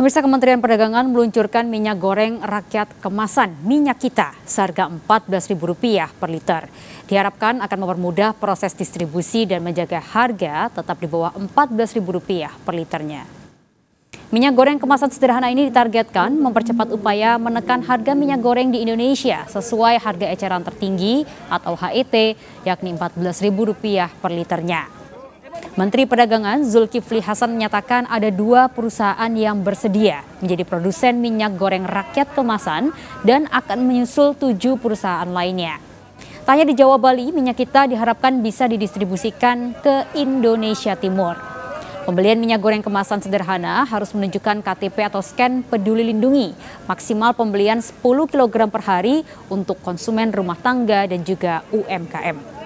Pemirsa Kementerian Perdagangan meluncurkan minyak goreng rakyat kemasan minyak kita seharga Rp14.000 per liter. Diharapkan akan mempermudah proses distribusi dan menjaga harga tetap di bawah Rp14.000 per liternya. Minyak goreng kemasan sederhana ini ditargetkan mempercepat upaya menekan harga minyak goreng di Indonesia sesuai harga eceran tertinggi atau HET yakni Rp14.000 per liternya. Menteri Perdagangan Zulkifli Hasan menyatakan ada dua perusahaan yang bersedia menjadi produsen minyak goreng rakyat kemasan dan akan menyusul tujuh perusahaan lainnya. Tanya di Jawa Bali, minyak kita diharapkan bisa didistribusikan ke Indonesia Timur. Pembelian minyak goreng kemasan sederhana harus menunjukkan KTP atau scan peduli lindungi. Maksimal pembelian 10 kg per hari untuk konsumen rumah tangga dan juga UMKM.